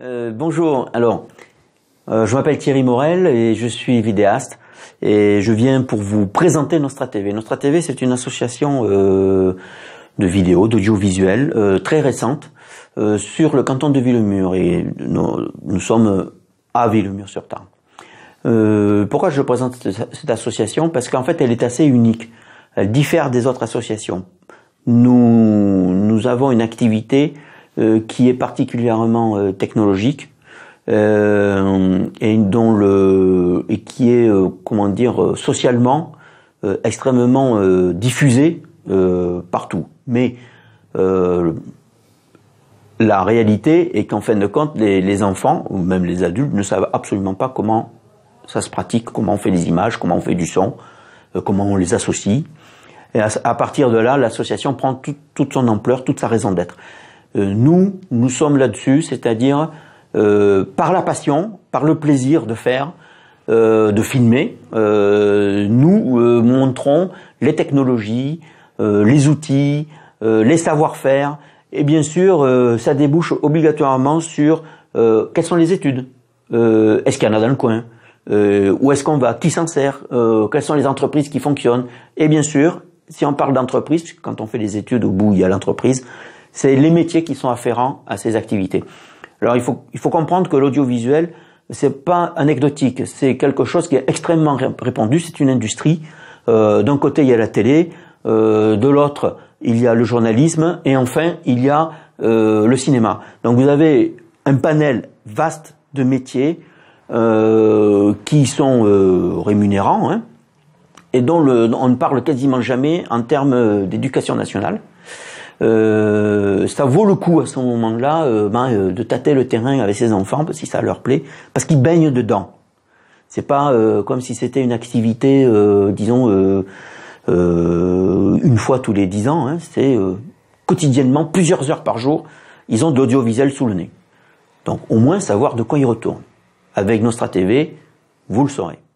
Euh, bonjour, alors euh, je m'appelle Thierry Morel et je suis vidéaste et je viens pour vous présenter Nostra TV. Nostra TV c'est une association euh, de vidéos, d'audiovisuel très récente sur le canton de Villemur et nous, sommes à Villemur-sur-Tarn. pourquoi je présente cette, cette association Parce qu'en fait elle est assez unique, elle diffère des autres associations. Nous, nous avons une activité euh, qui est particulièrement euh, technologique euh, et dont le et qui est comment dire socialement extrêmement diffusé partout. Mais la réalité est qu'en fin de compte, les, enfants, ou même les adultes, ne savent absolument pas comment ça se pratique, comment on fait les images, comment on fait du son, comment on les associe. Et à, partir de là, l'association prend toute son ampleur, toute sa raison d'être. Euh, nous, nous sommes là-dessus, c'est-à-dire euh, par la passion, par le plaisir de faire, euh, de filmer, nous montrons les technologies, les outils, les savoir-faire, et bien sûr, ça débouche obligatoirement sur quelles sont les études, est-ce qu'il y en a dans le coin, euh, où est-ce qu'on va, qui s'en sert, euh, quelles sont les entreprises qui fonctionnent. Et bien sûr, si on parle d'entreprise, quand on fait des études, au bout, il y a l'entreprise, c'est les métiers qui sont afférents à ces activités. Alors il faut, il faut comprendre que l'audiovisuel, c'est pas anecdotique, c'est quelque chose qui est extrêmement répandu, c'est une industrie. Euh, d'un côté, il y a la télé, euh, de l'autre, il y a le journalisme, et enfin, il y a euh, le cinéma. Donc vous avez un panel vaste de métiers qui sont rémunérants, hein, et dont on ne parle quasiment jamais en termes d'éducation nationale. Euh, ça vaut le coup à ce moment-là euh, ben, euh, de tâter le terrain avec ses enfants si ça leur plaît, parce qu'ils baignent dedans. C'est pas comme si c'était une activité, disons, une fois tous les dix ans. Hein. c'est quotidiennement, plusieurs heures par jour, ils ont d'audiovisuel sous le nez. Donc au moins savoir de quoi ils retournent. Avec Nostra TV, vous le saurez.